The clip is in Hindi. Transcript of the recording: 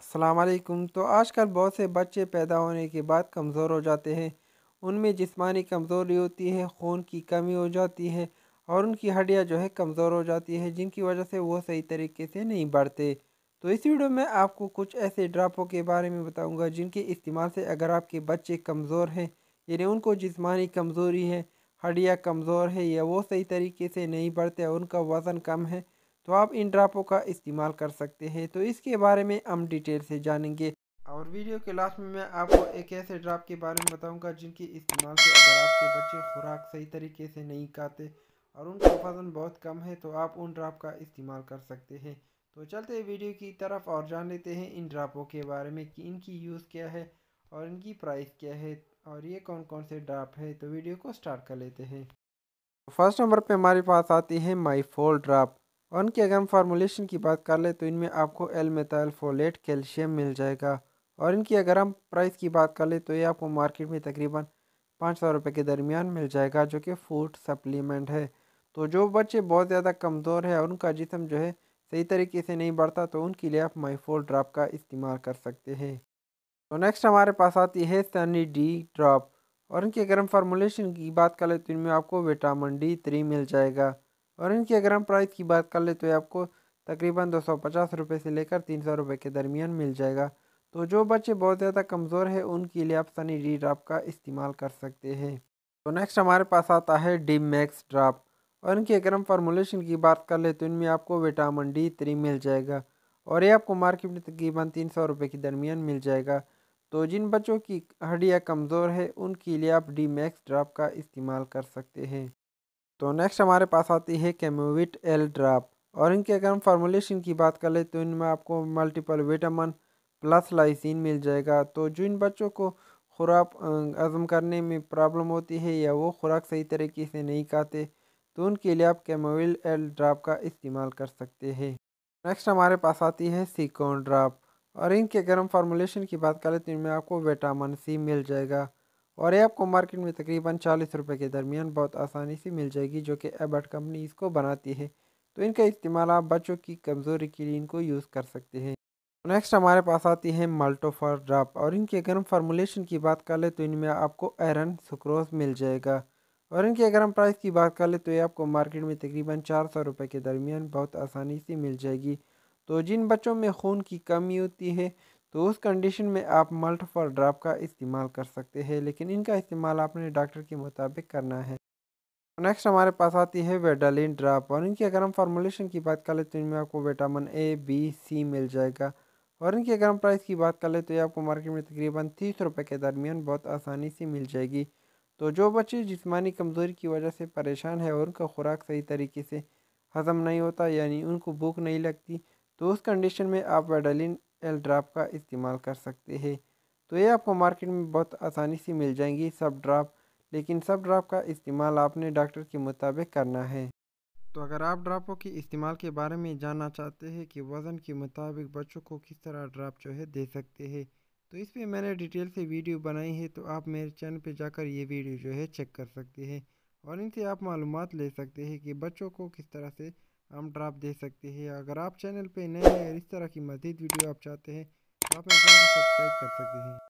असलकुम तो आजकल बहुत से बच्चे पैदा होने के बाद कमज़ोर हो जाते हैं उनमें जिस्मानी कमज़ोरी होती है खून की कमी हो जाती है और उनकी हड्डियां जो है कमज़ोर हो जाती है जिनकी वजह से वो सही तरीके से नहीं बढ़ते तो इस वीडियो में आपको कुछ ऐसे ड्रापों के बारे में बताऊंगा जिनके इस्तेमाल से अगर आपके बच्चे कमज़ोर हैं यानी उनको जिस्मानी कमज़ोरी है हड्डियाँ कमज़ोर है या वो सही तरीके से नहीं बढ़ते उनका वज़न कम है तो आप इन ड्रापों का इस्तेमाल कर सकते हैं तो इसके बारे में हम डिटेल से जानेंगे और वीडियो के लास्ट में मैं आपको एक ऐसे ड्राप के बारे में बताऊंगा जिनके इस्तेमाल से अगर आपके बच्चे खुराक सही तरीके से नहीं खाते और उनका वजन बहुत कम है तो आप उन ड्राप का इस्तेमाल कर सकते हैं तो चलते हैं वीडियो की तरफ और जान लेते हैं इन ड्रापों के बारे में कि इनकी यूज़ क्या है और इनकी प्राइस क्या है और ये कौन कौन से ड्राप है तो वीडियो को स्टार्ट कर लेते हैं तो फर्स्ट नंबर पर हमारे पास आती है माई फोल ड्राप और उनकी अगर हम फार्मूलेशन की बात कर ले तो इनमें आपको एल मेथाइल फोलेट कैल्शियम मिल जाएगा और इनकी अगर हम प्राइस की बात कर ले तो ये आपको मार्केट में तकरीबन पाँच सौ रुपये के दरमियान मिल जाएगा जो कि फूड सप्लीमेंट है तो जो बच्चे बहुत ज़्यादा कमज़ोर है और उनका जिसम जो है सही तरीके से नहीं बढ़ता तो उनके लिए आप माइफोल ड्राप का इस्तेमाल कर सकते हैं तो नेक्स्ट हमारे पास आती है सनी डी ड्रॉप और इनके गर्म फार्मूलेशन की बात कर लें तो इनमें आपको विटामिन डी थ्री मिल जाएगा और इनकी अगर हम प्राइस की बात कर ले तो ये आपको तकरीबन दो सौ पचास रुपये से लेकर तीन सौ रुपये के दरमियान मिल जाएगा तो जो बच्चे बहुत ज़्यादा कमज़ोर है उनके लिए आप सनी डी ड्राप का इस्तेमाल कर सकते हैं तो नेक्स्ट हमारे पास आता है डी मैक्स ड्राप और इनकी अगर हम फार्मोलेशन की बात कर ले तो इनमें आपको विटामिन डी थ्री मिल जाएगा और ये आपको मार्केट में तकरीबन तीन सौ रुपये के दरमियान मिल जाएगा तो जिन बच्चों की हड्डियाँ कमज़ोर है उनके लिए आप डी मैक्स ड्राप का इस्तेमाल कर सकते हैं तो नेक्स्ट हमारे पास आती है कैमोविट एल ड्राप और इनके अगर हम फार्मूलेशन की बात कर ले तो इनमें आपको मल्टीपल विटामिन प्लस लाइसिन मिल जाएगा तो जो इन बच्चों को खुराक हज़म करने में प्रॉब्लम होती है या वो खुराक सही तरीके से नहीं खाते तो उनके लिए आप कैमोविल एल ड्राप का इस्तेमाल कर सकते हैं नेक्स्ट हमारे पास आती है सिकोन ड्राप और इनके अगर हम फार्मूलेशन की बात करें तो इनमें आपको विटामिन सी मिल जाएगा और ये आपको मार्केट में तकरीबन चालीस रुपये के दरमियान बहुत आसानी से मिल जाएगी जो कि एबर्ट कंपनी इसको बनाती है तो इनका इस्तेमाल आप बच्चों की कमज़ोरी के लिए इनको यूज़ कर सकते हैं नेक्स्ट तो हमारे पास आती है माल्टो ड्राप और इनके गर्म फार्मोलेशन की बात कर ले तो इनमें आपको आयरन सुक्रोज मिल जाएगा और इनके अगर हम प्राइस की बात कर ले तो ये आपको मार्केट में तकरीबन चार सौ रुपये के दरमियान बहुत आसानी से मिल जाएगी तो जिन बच्चों में खून की कमी होती है तो उस कंडीशन में आप मल्टीपल ड्राप का इस्तेमाल कर सकते हैं लेकिन इनका इस्तेमाल आपने डॉक्टर के मुताबिक करना है नेक्स्ट हमारे पास आती है वेडालिन ड्राप और इनकी अगर हम फार्मोलेशन की बात कर ले तो इनमें आपको विटामिन ए बी सी मिल जाएगा और इनकी अगर हम प्राइस की बात कर ले तो ये आपको मार्केट में तकरीबन तीस रुपये के दरमियान बहुत आसानी से मिल जाएगी तो जो बच्चे जिसमानी कमज़ोरी की वजह से परेशान है और उनका खुराक सही तरीके से हज़म नहीं होता यानी उनको भूख नहीं लगती तो उस कंडीशन में आप वेडालिन एल ड्राप का इस्तेमाल कर सकते हैं तो ये आपको मार्केट में बहुत आसानी से मिल जाएंगी सब ड्राप लेकिन सब ड्राप का इस्तेमाल आपने डॉक्टर के मुताबिक करना है तो अगर आप ड्रापों के इस्तेमाल के बारे में जानना चाहते हैं कि वज़न के मुताबिक बच्चों को किस तरह ड्राप जो है दे सकते हैं तो इस पर मैंने डिटेल से वीडियो बनाई है तो आप मेरे चैनल पर जाकर ये वीडियो जो है चेक कर सकते हैं और इनसे आप मालूम ले सकते हैं कि बच्चों को किस तरह से हम ड्राप दे सकते हैं अगर आप चैनल पे नए हैं इस तरह की मजीद वीडियो आप चाहते हैं तो आप चैनल को सब्सक्राइब कर सकते हैं